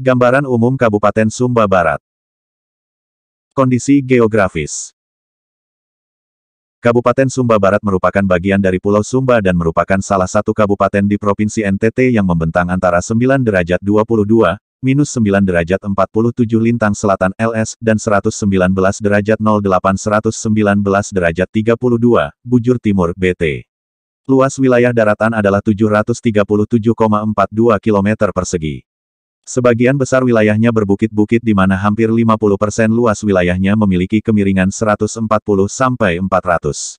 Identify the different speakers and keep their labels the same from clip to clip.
Speaker 1: Gambaran umum Kabupaten Sumba Barat. Kondisi geografis. Kabupaten Sumba Barat merupakan bagian dari Pulau Sumba dan merupakan salah satu kabupaten di Provinsi NTT yang membentang antara 9 derajat 22, minus 9 derajat 47 lintang selatan LS, dan 119 derajat 08 119 derajat 32, bujur timur, BT. Luas wilayah daratan adalah 737,42 km persegi. Sebagian besar wilayahnya berbukit-bukit di mana hampir 50% luas wilayahnya memiliki kemiringan 140 sampai 400.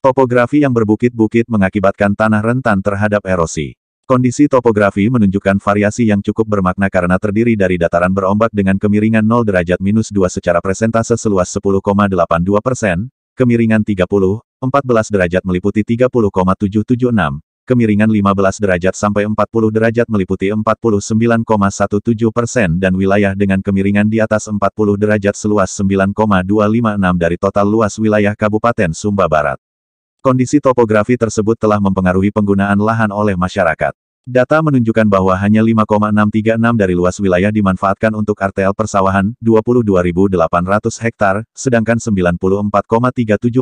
Speaker 1: Topografi yang berbukit-bukit mengakibatkan tanah rentan terhadap erosi. Kondisi topografi menunjukkan variasi yang cukup bermakna karena terdiri dari dataran berombak dengan kemiringan 0 derajat minus 2 secara presentase seluas 10,82 persen, kemiringan 30, 14 derajat meliputi 30,776, kemiringan 15 derajat sampai 40 derajat meliputi 49,17 persen dan wilayah dengan kemiringan di atas 40 derajat seluas 9,256 dari total luas wilayah Kabupaten Sumba Barat. Kondisi topografi tersebut telah mempengaruhi penggunaan lahan oleh masyarakat. Data menunjukkan bahwa hanya 5,636 dari luas wilayah dimanfaatkan untuk RTL persawahan, 22.800 hektar, sedangkan 94,37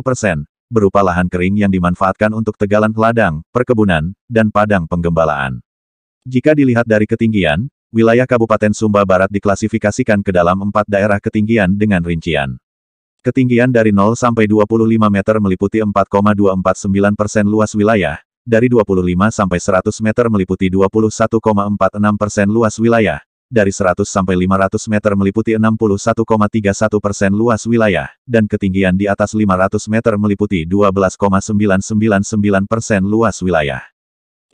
Speaker 1: persen, berupa lahan kering yang dimanfaatkan untuk tegalan ladang, perkebunan, dan padang penggembalaan. Jika dilihat dari ketinggian, wilayah Kabupaten Sumba Barat diklasifikasikan ke dalam empat daerah ketinggian dengan rincian. Ketinggian dari 0 sampai 25 meter meliputi 4,249 persen luas wilayah, dari 25 sampai 100 meter meliputi 21,46 persen luas wilayah, dari 100 sampai 500 meter meliputi 61,31 persen luas wilayah, dan ketinggian di atas 500 meter meliputi 12,999 persen luas wilayah.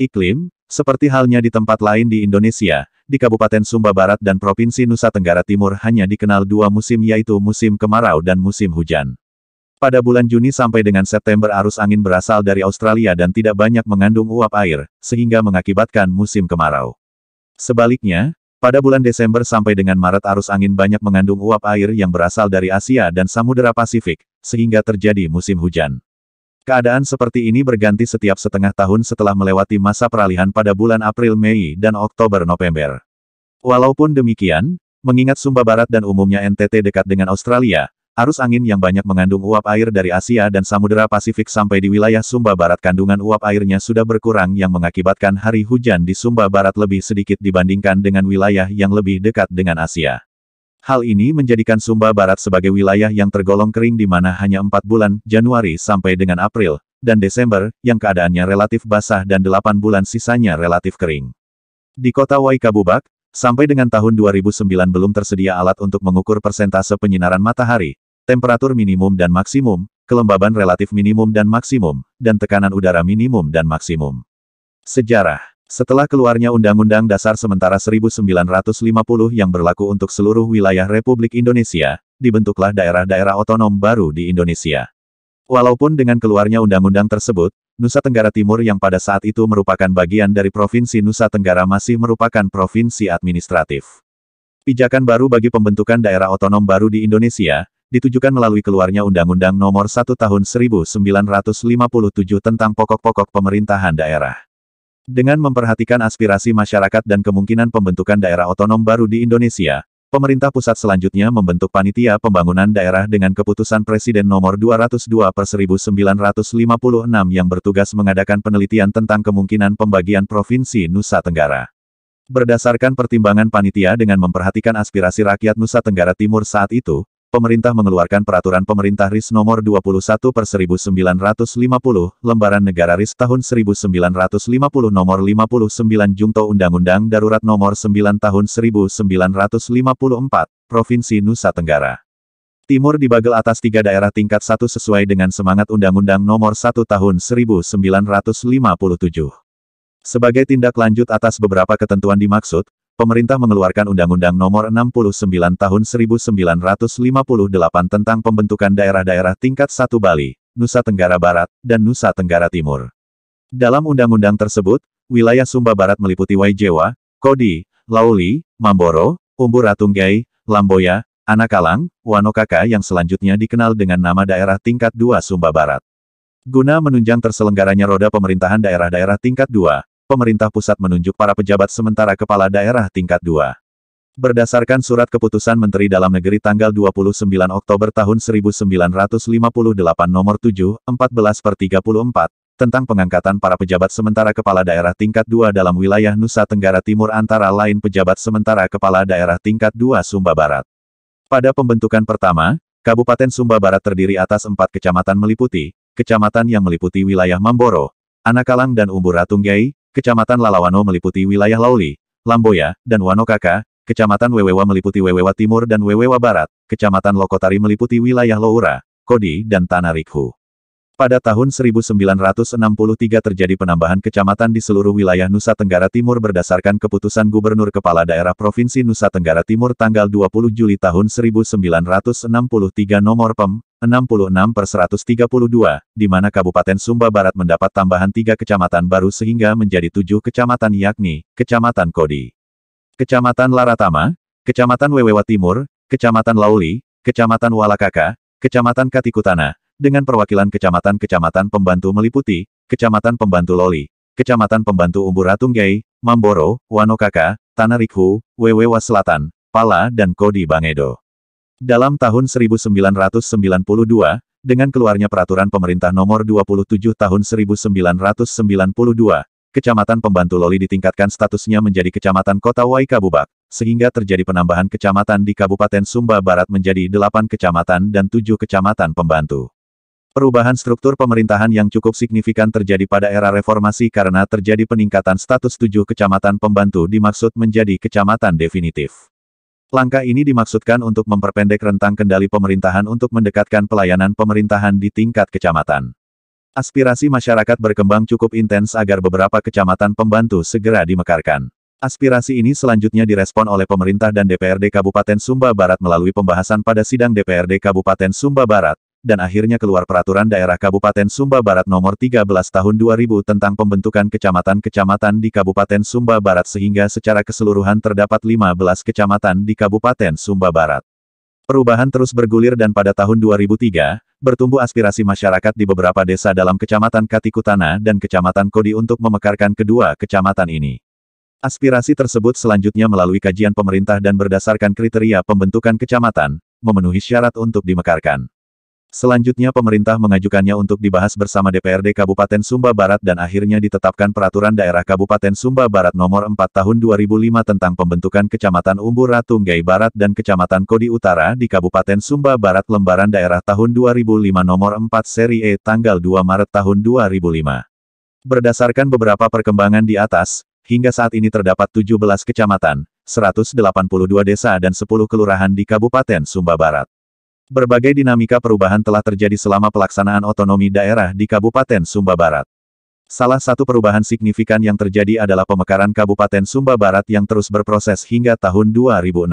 Speaker 1: Iklim, seperti halnya di tempat lain di Indonesia, di Kabupaten Sumba Barat dan Provinsi Nusa Tenggara Timur hanya dikenal dua musim yaitu musim kemarau dan musim hujan. Pada bulan Juni sampai dengan September arus angin berasal dari Australia dan tidak banyak mengandung uap air, sehingga mengakibatkan musim kemarau. Sebaliknya, pada bulan Desember sampai dengan Maret arus angin banyak mengandung uap air yang berasal dari Asia dan Samudera Pasifik, sehingga terjadi musim hujan. Keadaan seperti ini berganti setiap setengah tahun setelah melewati masa peralihan pada bulan April, Mei, dan Oktober-November. Walaupun demikian, mengingat Sumba Barat dan umumnya NTT dekat dengan Australia, Arus angin yang banyak mengandung uap air dari Asia dan Samudera Pasifik sampai di wilayah Sumba Barat kandungan uap airnya sudah berkurang yang mengakibatkan hari hujan di Sumba Barat lebih sedikit dibandingkan dengan wilayah yang lebih dekat dengan Asia. Hal ini menjadikan Sumba Barat sebagai wilayah yang tergolong kering di mana hanya empat bulan, Januari sampai dengan April, dan Desember, yang keadaannya relatif basah dan delapan bulan sisanya relatif kering. Di kota Waikabubak, Sampai dengan tahun 2009 belum tersedia alat untuk mengukur persentase penyinaran matahari, temperatur minimum dan maksimum, kelembaban relatif minimum dan maksimum, dan tekanan udara minimum dan maksimum. Sejarah Setelah keluarnya Undang-Undang Dasar Sementara 1950 yang berlaku untuk seluruh wilayah Republik Indonesia, dibentuklah daerah-daerah otonom baru di Indonesia. Walaupun dengan keluarnya undang-undang tersebut, Nusa Tenggara Timur yang pada saat itu merupakan bagian dari Provinsi Nusa Tenggara masih merupakan provinsi administratif. Pijakan baru bagi pembentukan daerah otonom baru di Indonesia, ditujukan melalui keluarnya Undang-Undang Nomor 1 Tahun 1957 tentang pokok-pokok pemerintahan daerah. Dengan memperhatikan aspirasi masyarakat dan kemungkinan pembentukan daerah otonom baru di Indonesia, pemerintah pusat selanjutnya membentuk panitia pembangunan daerah dengan keputusan Presiden nomor 202 per 1956 yang bertugas mengadakan penelitian tentang kemungkinan pembagian Provinsi Nusa Tenggara. Berdasarkan pertimbangan panitia dengan memperhatikan aspirasi rakyat Nusa Tenggara Timur saat itu, pemerintah mengeluarkan peraturan pemerintah RIS nomor 21 per 1950, lembaran negara RIS tahun 1950 nomor 59 Jungto Undang-Undang Darurat nomor 9 tahun 1954, Provinsi Nusa Tenggara. Timur dibagel atas tiga daerah tingkat satu sesuai dengan semangat Undang-Undang Nomor 1 Tahun 1957. Sebagai tindak lanjut atas beberapa ketentuan dimaksud, pemerintah mengeluarkan Undang-Undang Nomor 69 Tahun 1958 tentang pembentukan daerah-daerah tingkat 1 Bali, Nusa Tenggara Barat, dan Nusa Tenggara Timur. Dalam undang-undang tersebut, wilayah Sumba Barat meliputi Waijewa, Kodi, Lauli, Mamboro, Umbu Ratunggai, Lamboya, Anakalang, Wanokaka yang selanjutnya dikenal dengan nama daerah tingkat 2 Sumba Barat. Guna menunjang terselenggaranya roda pemerintahan daerah-daerah tingkat 2, pemerintah pusat menunjuk para pejabat sementara kepala daerah tingkat 2. Berdasarkan surat keputusan Menteri Dalam Negeri tanggal 29 Oktober tahun 1958 nomor 7, 14 per 34, tentang pengangkatan para pejabat sementara kepala daerah tingkat 2 dalam wilayah Nusa Tenggara Timur antara lain pejabat sementara kepala daerah tingkat 2 Sumba Barat. Pada pembentukan pertama, Kabupaten Sumba Barat terdiri atas empat kecamatan meliputi, kecamatan yang meliputi wilayah Mamboro, Anakalang dan Umbu Ratunggai, Kecamatan Lalawano meliputi wilayah Lauli, Lamboya, dan Wanokaka, Kecamatan Wewewa meliputi Wewewa Timur dan Wewewa Barat, Kecamatan Lokotari meliputi wilayah Loura, Kodi, dan Tanah Pada tahun 1963 terjadi penambahan kecamatan di seluruh wilayah Nusa Tenggara Timur berdasarkan keputusan Gubernur Kepala Daerah Provinsi Nusa Tenggara Timur tanggal 20 Juli tahun 1963 nomor PEM 66 per 132, di mana Kabupaten Sumba Barat mendapat tambahan tiga kecamatan baru sehingga menjadi tujuh kecamatan yakni, Kecamatan Kodi, Kecamatan Laratama, Kecamatan Wewewa Timur, Kecamatan Lauli, Kecamatan Walakaka, Kecamatan Katikutana, dengan perwakilan kecamatan-kecamatan pembantu meliputi, Kecamatan Pembantu Loli, Kecamatan Pembantu Umbu Ratunggai, Mamboro, Wanokaka, Tanarikhu, Wewewa Selatan, Pala dan Kodi Bangedo. Dalam tahun 1992, dengan keluarnya peraturan pemerintah nomor 27 tahun 1992, Kecamatan Pembantu Loli ditingkatkan statusnya menjadi Kecamatan Kota Waikabubak, sehingga terjadi penambahan kecamatan di Kabupaten Sumba Barat menjadi 8 kecamatan dan 7 kecamatan pembantu. Perubahan struktur pemerintahan yang cukup signifikan terjadi pada era reformasi karena terjadi peningkatan status 7 kecamatan pembantu dimaksud menjadi kecamatan definitif. Langkah ini dimaksudkan untuk memperpendek rentang kendali pemerintahan untuk mendekatkan pelayanan pemerintahan di tingkat kecamatan. Aspirasi masyarakat berkembang cukup intens agar beberapa kecamatan pembantu segera dimekarkan. Aspirasi ini selanjutnya direspon oleh pemerintah dan DPRD Kabupaten Sumba Barat melalui pembahasan pada sidang DPRD Kabupaten Sumba Barat, dan akhirnya keluar peraturan daerah Kabupaten Sumba Barat nomor 13 tahun 2000 tentang pembentukan kecamatan-kecamatan di Kabupaten Sumba Barat sehingga secara keseluruhan terdapat 15 kecamatan di Kabupaten Sumba Barat. Perubahan terus bergulir dan pada tahun 2003, bertumbuh aspirasi masyarakat di beberapa desa dalam Kecamatan Katikutana dan Kecamatan Kodi untuk memekarkan kedua kecamatan ini. Aspirasi tersebut selanjutnya melalui kajian pemerintah dan berdasarkan kriteria pembentukan kecamatan, memenuhi syarat untuk dimekarkan. Selanjutnya pemerintah mengajukannya untuk dibahas bersama DPRD Kabupaten Sumba Barat dan akhirnya ditetapkan Peraturan Daerah Kabupaten Sumba Barat Nomor 4 Tahun 2005 tentang pembentukan Kecamatan Umbu Ratunggai Barat dan Kecamatan Kodi Utara di Kabupaten Sumba Barat Lembaran Daerah Tahun 2005 Nomor 4 Seri E tanggal 2 Maret tahun 2005. Berdasarkan beberapa perkembangan di atas, hingga saat ini terdapat 17 kecamatan, 182 desa dan 10 kelurahan di Kabupaten Sumba Barat. Berbagai dinamika perubahan telah terjadi selama pelaksanaan otonomi daerah di Kabupaten Sumba Barat. Salah satu perubahan signifikan yang terjadi adalah pemekaran Kabupaten Sumba Barat yang terus berproses hingga tahun 2006.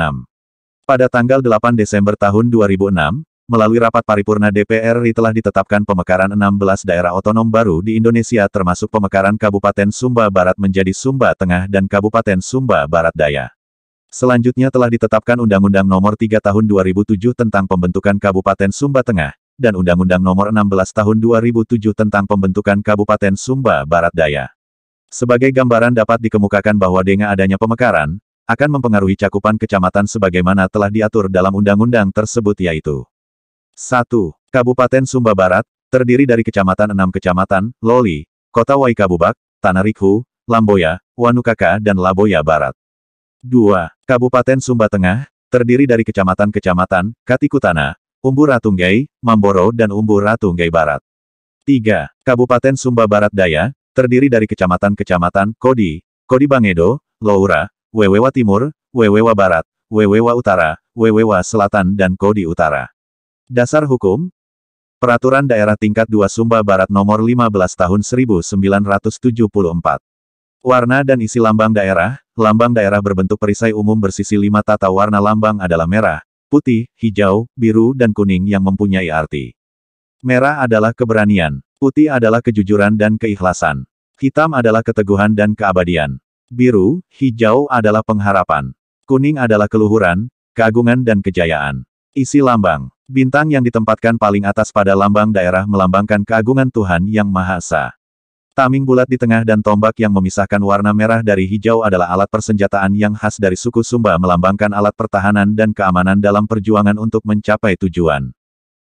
Speaker 1: Pada tanggal 8 Desember tahun 2006, melalui rapat paripurna DPR RI telah ditetapkan pemekaran 16 daerah otonom baru di Indonesia termasuk pemekaran Kabupaten Sumba Barat menjadi Sumba Tengah dan Kabupaten Sumba Barat Daya. Selanjutnya telah ditetapkan Undang-Undang Nomor 3 Tahun 2007 tentang pembentukan Kabupaten Sumba Tengah, dan Undang-Undang Nomor 16 Tahun 2007 tentang pembentukan Kabupaten Sumba Barat Daya. Sebagai gambaran dapat dikemukakan bahwa dengan adanya pemekaran, akan mempengaruhi cakupan kecamatan sebagaimana telah diatur dalam undang-undang tersebut yaitu 1. Kabupaten Sumba Barat, terdiri dari kecamatan 6 kecamatan, Loli, Kota Waikabubak, Tanarikhu, Lamboya, Wanukaka dan Laboya Barat. 2. Kabupaten Sumba Tengah, terdiri dari kecamatan-kecamatan, Katikutana, Umbu Ratunggai, Mamboro dan Umbu Ratunggai Barat. 3. Kabupaten Sumba Barat Daya, terdiri dari kecamatan-kecamatan, Kodi, Kodi Bangedo, Loura, Wewewa Timur, Wewewa Barat, Wewewa Utara, Wewewa Selatan dan Kodi Utara. Dasar Hukum Peraturan Daerah Tingkat 2 Sumba Barat Nomor 15 Tahun 1974 Warna dan isi lambang daerah, lambang daerah berbentuk perisai umum bersisi lima tata warna lambang adalah merah, putih, hijau, biru dan kuning yang mempunyai arti. Merah adalah keberanian, putih adalah kejujuran dan keikhlasan, hitam adalah keteguhan dan keabadian, biru, hijau adalah pengharapan, kuning adalah keluhuran, keagungan dan kejayaan. Isi lambang, bintang yang ditempatkan paling atas pada lambang daerah melambangkan keagungan Tuhan Yang Maha Esa. Taming bulat di tengah dan tombak yang memisahkan warna merah dari hijau adalah alat persenjataan yang khas dari suku Sumba melambangkan alat pertahanan dan keamanan dalam perjuangan untuk mencapai tujuan.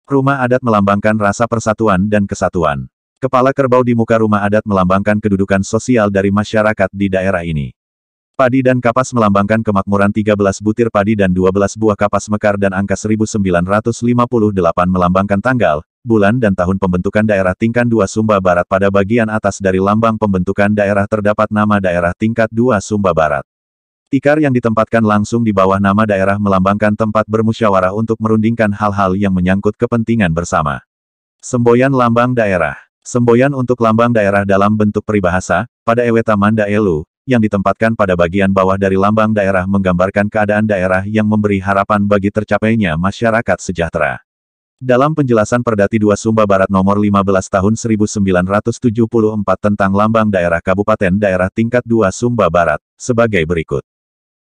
Speaker 1: Rumah adat melambangkan rasa persatuan dan kesatuan. Kepala kerbau di muka rumah adat melambangkan kedudukan sosial dari masyarakat di daerah ini. Padi dan kapas melambangkan kemakmuran 13 butir padi dan 12 buah kapas mekar dan angka 1958 melambangkan tanggal, bulan dan tahun pembentukan daerah tingkat 2 Sumba Barat pada bagian atas dari lambang pembentukan daerah terdapat nama daerah tingkat 2 Sumba Barat. Tikar yang ditempatkan langsung di bawah nama daerah melambangkan tempat bermusyawarah untuk merundingkan hal-hal yang menyangkut kepentingan bersama. Semboyan Lambang Daerah Semboyan untuk lambang daerah dalam bentuk peribahasa, pada Eweta Manda Elu, yang ditempatkan pada bagian bawah dari lambang daerah menggambarkan keadaan daerah yang memberi harapan bagi tercapainya masyarakat sejahtera. Dalam penjelasan Perdati 2 Sumba Barat nomor 15 tahun 1974 tentang lambang daerah kabupaten daerah tingkat 2 Sumba Barat, sebagai berikut.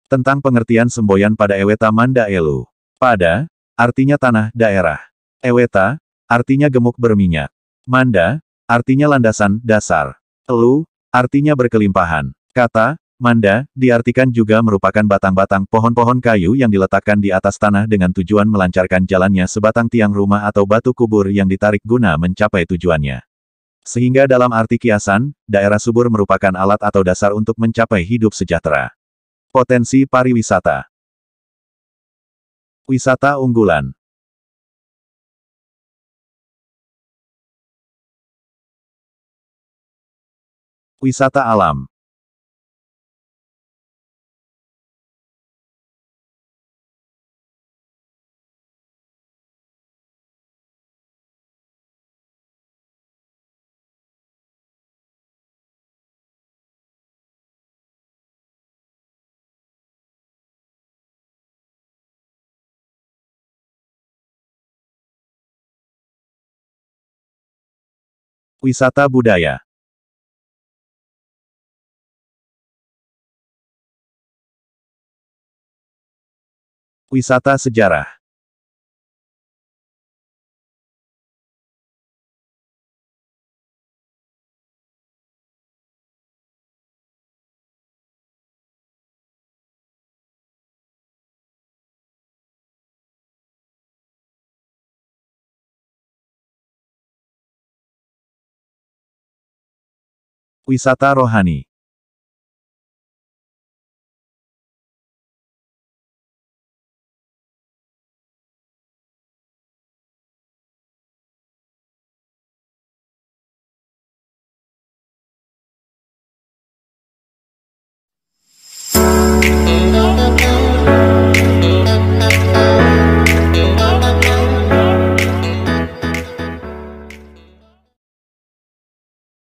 Speaker 1: Tentang pengertian semboyan pada Eweta Manda Elu. Pada, artinya tanah, daerah. Eweta, artinya gemuk berminyak. Manda, artinya landasan, dasar. Elu, artinya berkelimpahan. Kata, Manda, diartikan juga merupakan batang-batang pohon-pohon kayu yang diletakkan di atas tanah dengan tujuan melancarkan jalannya sebatang tiang rumah atau batu kubur yang ditarik guna mencapai tujuannya. Sehingga dalam arti kiasan, daerah subur merupakan alat atau dasar untuk mencapai hidup sejahtera. Potensi pariwisata Wisata unggulan Wisata alam Wisata budaya. Wisata sejarah. Wisata Rohani